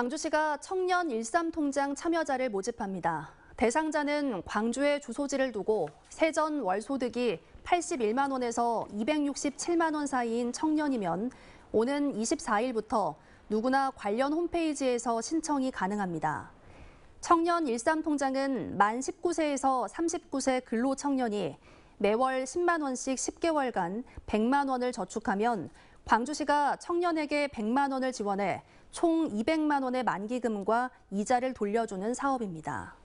광주시가 청년 일삼 통장 참여자를 모집합니다. 대상자는 광주에 주소지를 두고 세전 월소득이 81만 원에서 267만 원 사이인 청년이면 오는 24일부터 누구나 관련 홈페이지에서 신청이 가능합니다. 청년 일삼 통장은 만 19세에서 39세 근로 청년이 매월 10만 원씩 10개월간 100만 원을 저축하면 광주시가 청년에게 100만 원을 지원해 총 200만 원의 만기금과 이자를 돌려주는 사업입니다.